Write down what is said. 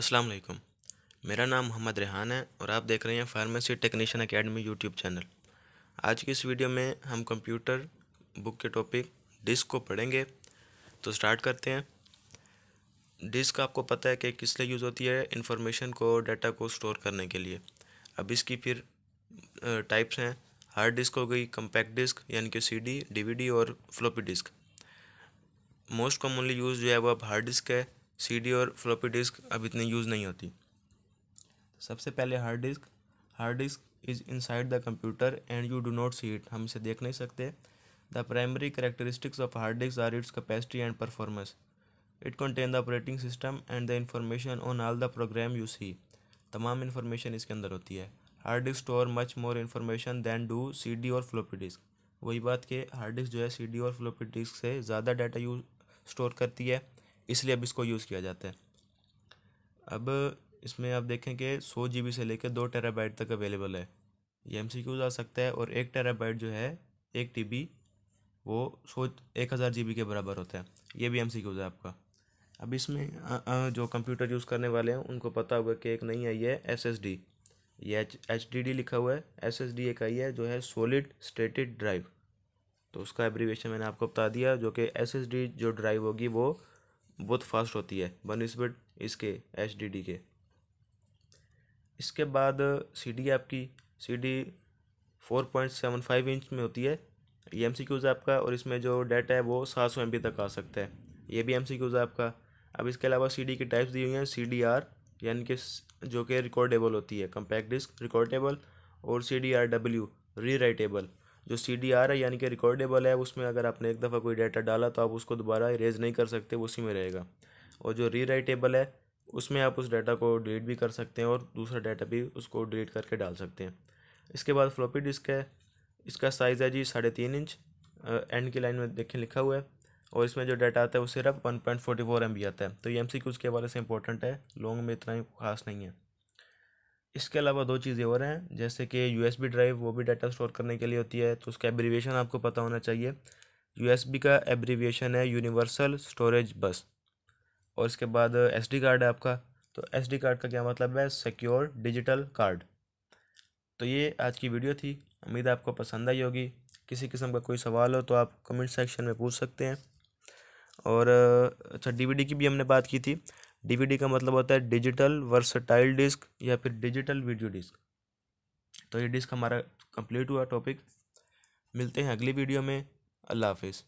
अस्सलाम वालेकुम मेरा नाम मोहम्मद रेहान है और आप देख रहे हैं pharmacy technician academy YouTube channel आज की इस वीडियो में हम कंप्यूटर बुक के टॉपिक डिस्क को पढ़ेंगे तो स्टार्ट करते हैं डिस्क आपको पता है कि किस लिए यूज़ होती है इंफॉर्मेशन को डाटा को स्टोर करने के लिए अब इसकी फिर टाइप्स हैं हार्ड डिस्क हो गई कम्पैक्ट डिस्क यानी कि वी डी और floppy disk most commonly use जो है वो अब हार्ड डिस्क है सीडी और फ्लॉपी डिस्क अब इतनी यूज़ नहीं होती तो सबसे पहले hard disk hard disk is inside the computer and you do not see it हम इसे देख नहीं सकते the primary characteristics of hard disk are its capacity and performance it contain the operating system and the information on all the program you see तमाम information इसके अंदर होती है hard disk store much more information than do C D और floppy disk वही बात कि hard disk जो है सी डी और फ्लोपी डिस्क से ज़्यादा डाटा यूज स्टोर करती है इसलिए अब इसको यूज़ किया जाता है अब इसमें आप देखें कि सौ जी से लेकर दो टेरा तक अवेलेबल है ये एम सी आ सकता है और एक टेरा जो है एक टी वो सौ एक हज़ार जी के बराबर होता है ये भी एम सी है आपका अब इसमें आ, आ, जो कंप्यूटर यूज़ करने वाले हैं उनको पता होगा कि एक नहीं आई है एस एस डी ये एच एच डी डी लिखा हुआ है एस एस डी एक आई है जो है सॉलिड स्टेटेड ड्राइव तो उसका एब्रीवेशन मैंने आपको बता दिया जो कि एस एस डी जो ड्राइव होगी वो बहुत फास्ट होती है बनस्बत इसके एच डी डी के इसके बाद सी डी आपकी C D four point seven five inch में होती है ये एम सी क्यूज़ आपका और इसमें जो डाटा है वो सात सौ एम बी तक आ सकता है ये भी एम सी क्यूज़ आपका अब इसके अलावा सी डी की टाइप्स दी हुई हैं सी डी आर यानी कि जो कि रिकॉर्डेबल होती है कंपैक्ट डिस्क रिकॉर्डेबल और C D R W rewritable जो सी डी आर है यानी कि रिकॉर्डेबल है उसमें अगर आपने एक दफ़ा कोई डाटा डाला तो आप उसको दोबारा इरेज नहीं कर सकते वो उसी में रहेगा और जो री राइटेबल है उसमें आप उस डाटा को डिलीट भी कर सकते हैं और दूसरा डाटा भी उसको डिलीट करके डाल सकते हैं इसके बाद फ्लॉपी डिस्क है इसका साइज़ है जी साढ़े तीन इंच एंड की लाइन में देखें लिखा हुआ है और इसमें जो डाटा आता है वो सिर्फ one point forty four M B आता है तो ये एम सी क्यूज़ के हवाले से इंपॉर्टेंट है लॉन्ग में इतना ही खास नहीं है इसके अलावा दो चीज़ें और हैं जैसे कि यू ड्राइव वो भी डाटा स्टोर करने के लिए होती है तो उसका एब्रीविएशन आपको पता होना चाहिए यू का एब्रीविएशन है यूनिवर्सल स्टोरेज बस और इसके बाद एस कार्ड है आपका तो एस कार्ड का क्या मतलब है सिक्योर डिजिटल कार्ड तो ये आज की वीडियो थी उम्मीद आपको पसंद आई होगी किसी किस्म का कोई सवाल हो तो आप कमेंट सेक्शन में पूछ सकते हैं और अच्छा डीवीडी की भी हमने बात की थी डीवीडी का मतलब होता है डिजिटल वर्सटाइल डिस्क या फिर डिजिटल वीडियो डिस्क तो ये डिस्क हमारा कंप्लीट हुआ टॉपिक मिलते हैं अगली वीडियो में अल्लाह हाफिज़